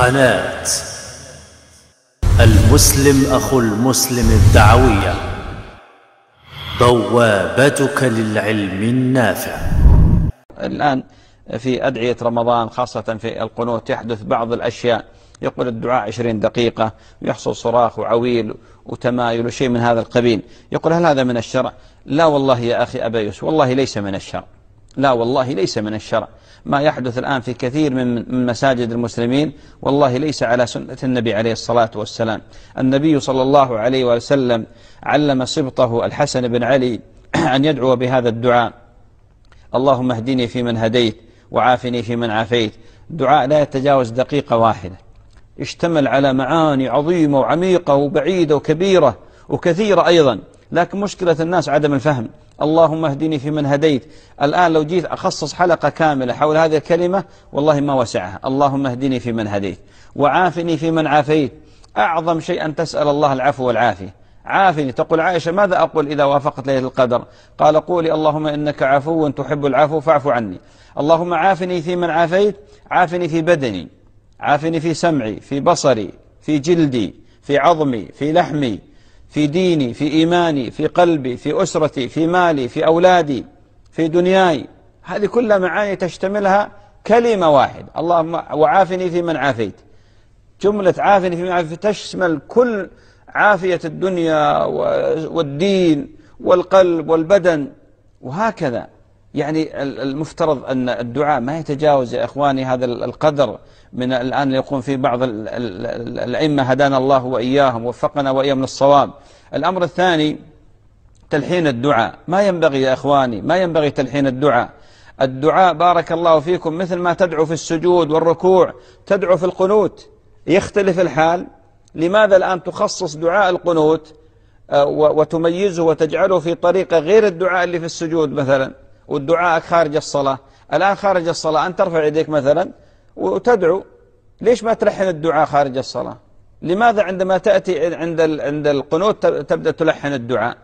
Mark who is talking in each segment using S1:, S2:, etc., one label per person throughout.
S1: قناة المسلم أخو المسلم الدعوية بوابتك للعلم النافع الآن في أدعية رمضان خاصة في القنوت يحدث بعض الأشياء يقول الدعاء 20 دقيقة ويحصل صراخ وعويل وتمايل وشيء من هذا القبيل يقول هل هذا من الشرع لا والله يا أخي أبا يوسف والله ليس من الشرع لا والله ليس من الشرع ما يحدث الآن في كثير من مساجد المسلمين والله ليس على سنة النبي عليه الصلاة والسلام النبي صلى الله عليه وسلم علم سبطه الحسن بن علي أن يدعو بهذا الدعاء اللهم اهدني في من هديت وعافني في من عافيت دعاء لا يتجاوز دقيقة واحدة اشتمل على معاني عظيمة وعميقة وبعيدة وكبيرة وكثيرة أيضا لكن مشكلة الناس عدم الفهم اللهم اهدني في من هديت الآن لو جيت أخصص حلقة كاملة حول هذه الكلمة والله ما وسعها اللهم اهدني في من هديت وعافني في من عافيت أعظم شيء أن تسأل الله العفو والعافية عافني تقول عائشة ماذا أقول إذا وافقت ليلة القدر قال قولي اللهم إنك عفو تحب العفو فاعف عني اللهم عافني في من عافيت عافني في بدني عافني في سمعي في بصري في جلدي في عظمي في لحمي في ديني في إيماني في قلبي في أسرتي في مالي في أولادي في دنياي هذه كلها معاني تشتملها كلمة واحد اللهم وعافني في من عافيت جملة عافني في من عافيت تشمل كل عافية الدنيا والدين والقلب والبدن وهكذا يعني المفترض أن الدعاء ما يتجاوز يا إخواني هذا القدر من الآن اللي يقوم فيه بعض الأئمة هدانا الله وإياهم وفقنا وإياهم للصواب الأمر الثاني تلحين الدعاء ما ينبغي يا إخواني ما ينبغي تلحين الدعاء الدعاء بارك الله فيكم مثل ما تدعو في السجود والركوع تدعو في القنوت يختلف الحال لماذا الآن تخصص دعاء القنوت آه، وتميزه وتجعله في طريقة غير الدعاء اللي في السجود مثلا والدعاء خارج الصلاة الآن خارج الصلاة أن ترفع يديك مثلا وتدعو ليش ما تلحن الدعاء خارج الصلاة لماذا عندما تأتي عند عند القنوت تبدأ تلحن الدعاء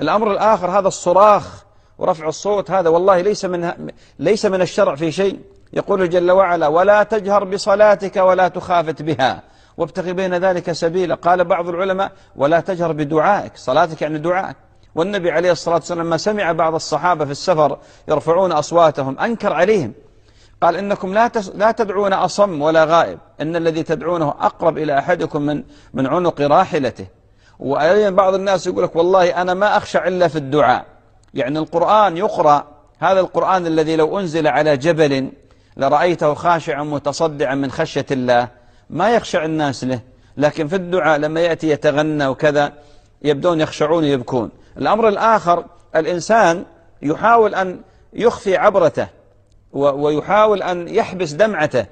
S1: الأمر الآخر هذا الصراخ ورفع الصوت هذا والله ليس من ليس من الشرع في شيء يقول جل وعلا ولا تجهر بصلاتك ولا تخافت بها وابتغي بين ذلك سبيلا قال بعض العلماء ولا تجهر بدعائك صلاتك يعني دعائك والنبي عليه الصلاة والسلام ما سمع بعض الصحابة في السفر يرفعون أصواتهم أنكر عليهم قال إنكم لا لا تدعون أصم ولا غائب إن الذي تدعونه أقرب إلى أحدكم من من عنق راحلته وأيضا بعض الناس يقول لك والله أنا ما أخشى إلا في الدعاء يعني القرآن يقرأ هذا القرآن الذي لو أنزل على جبل لرأيته خاشعا متصدعا من خشية الله ما يخشع الناس له لكن في الدعاء لما يأتي يتغنى وكذا يبدون يخشعون ويبكون الأمر الآخر الإنسان يحاول أن يخفي عبرته ويحاول أن يحبس دمعته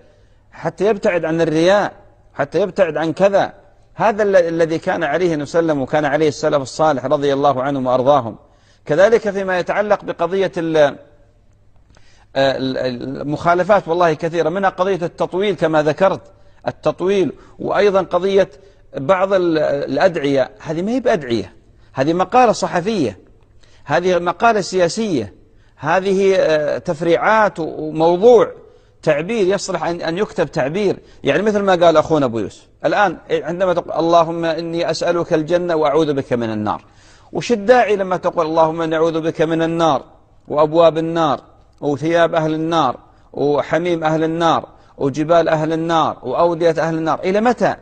S1: حتى يبتعد عن الرياء حتى يبتعد عن كذا هذا الذي كان عليه نسلم صلى الله عليه وسلم وكان عليه السلف الصالح رضي الله عنهم وأرضاهم كذلك فيما يتعلق بقضية آه، المخالفات والله كثيرة منها قضية التطويل كما ذكرت التطويل وأيضا قضية بعض الأدعية هذه ما هي بأدعية هذه مقالة صحفية هذه مقالة سياسية هذه آه، تفريعات وموضوع تعبير يصلح أن يكتب تعبير يعني مثل ما قال أخونا أبو يوسف الآن عندما تقول اللهم إني أسألك الجنة وأعوذ بك من النار وش الداعي لما تقول اللهم إني أعوذ بك من النار وأبواب النار وثياب أهل النار وحميم أهل النار وجبال أهل النار وأودية أهل النار إلى متى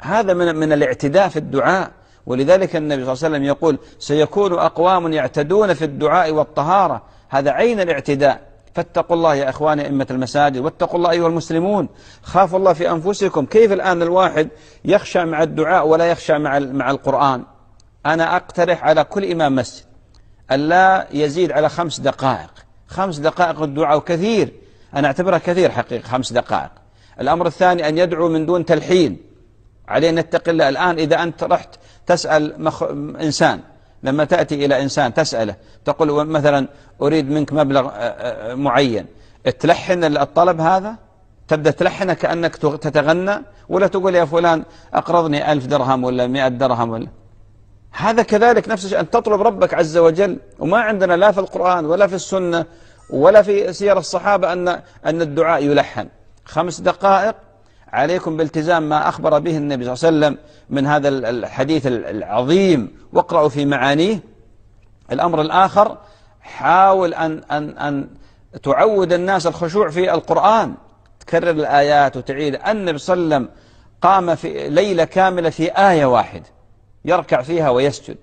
S1: هذا من من الاعتداء في الدعاء ولذلك النبي صلى الله عليه وسلم يقول سيكون أقوام يعتدون في الدعاء والطهارة هذا عين الاعتداء فاتقوا الله يا إخواني أئمة المساجد واتقوا الله أيها المسلمون خافوا الله في أنفسكم كيف الآن الواحد يخشى مع الدعاء ولا يخشى مع, مع القرآن أنا أقترح على كل إمام مسجد ألا يزيد على خمس دقائق خمس دقائق الدعاء كثير أنا أعتبرها كثير حقيقة خمس دقائق الأمر الثاني أن يدعو من دون تلحين علينا نتقي الله الآن إذا أنت رحت تسأل مخ... إنسان لما تأتي إلى إنسان تسأله تقول مثلا أريد منك مبلغ آه، آه، معين تلحن الطلب هذا تبدأ تلحنه كأنك تتغنى ولا تقول يا فلان أقرضني ألف درهم ولا مئة درهم ولا هذا كذلك نفس الشيء أن تطلب ربك عز وجل وما عندنا لا في القرآن ولا في السنة ولا في سير الصحابة أن أن الدعاء يلحن خمس دقائق عليكم بالتزام ما أخبر به النبي صلى الله عليه وسلم من هذا الحديث العظيم واقرأوا في معانيه الأمر الآخر حاول أن, أن, أن تعود الناس الخشوع في القرآن تكرر الآيات وتعيد النبي صلى الله عليه وسلم قام في ليلة كاملة في آية واحدة يركع فيها ويسجد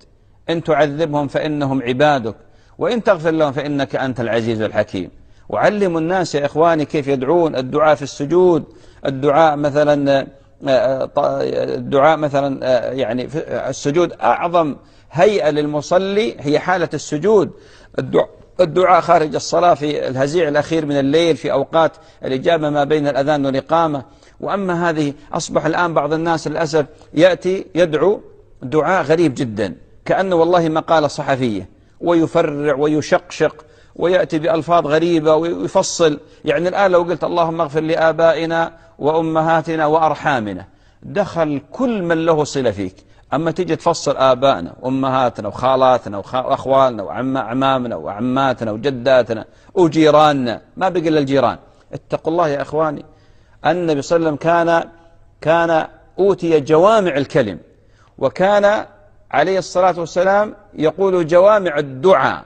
S1: إن تعذبهم فإنهم عبادك وإن تغفر لهم فإنك أنت العزيز الحكيم وعلموا الناس يا إخواني كيف يدعون الدعاء في السجود الدعاء مثلا آه، آه، آه، الدعاء مثلا يعني السجود أعظم هيئة للمصلي هي حالة السجود الدعاء خارج الصلاة في الهزيع الأخير من الليل في أوقات الإجابة ما بين الأذان والإقامة وأما هذه أصبح الآن بعض الناس للأسف يأتي يدعو دعاء غريب جدا كأنه والله مقالة صحفية ويفرع ويشقشق ويأتي بألفاظ غريبة ويفصل يعني الآن لو قلت اللهم اغفر لآبائنا وأمهاتنا وأرحامنا دخل كل من له صلة فيك أما تجي تفصل آبائنا وأمهاتنا وخالاتنا وأخوالنا وعمامنا وعماتنا وجداتنا وجيراننا ما بقي إلا الجيران اتقوا الله يا إخواني النبي صلى الله عليه وسلم كان كان أوتي جوامع الكلم وكان عليه الصلاة والسلام يقول جوامع الدعاء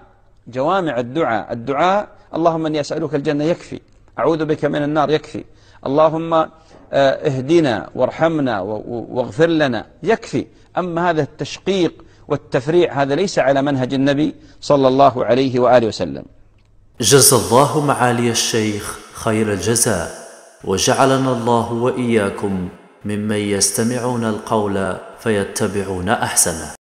S1: جوامع الدعاء الدعاء اللهم أني أسألك الجنة يكفي أعوذ بك من النار يكفي اللهم آه، اهدنا وارحمنا واغفر لنا يكفي أما هذا التشقيق والتفريع هذا ليس على منهج النبي صلى الله عليه وآله وسلم جزى الله معالي الشيخ خير الجزاء وجعلنا الله وإياكم ممن يستمعون القول فيتبعون أحسنه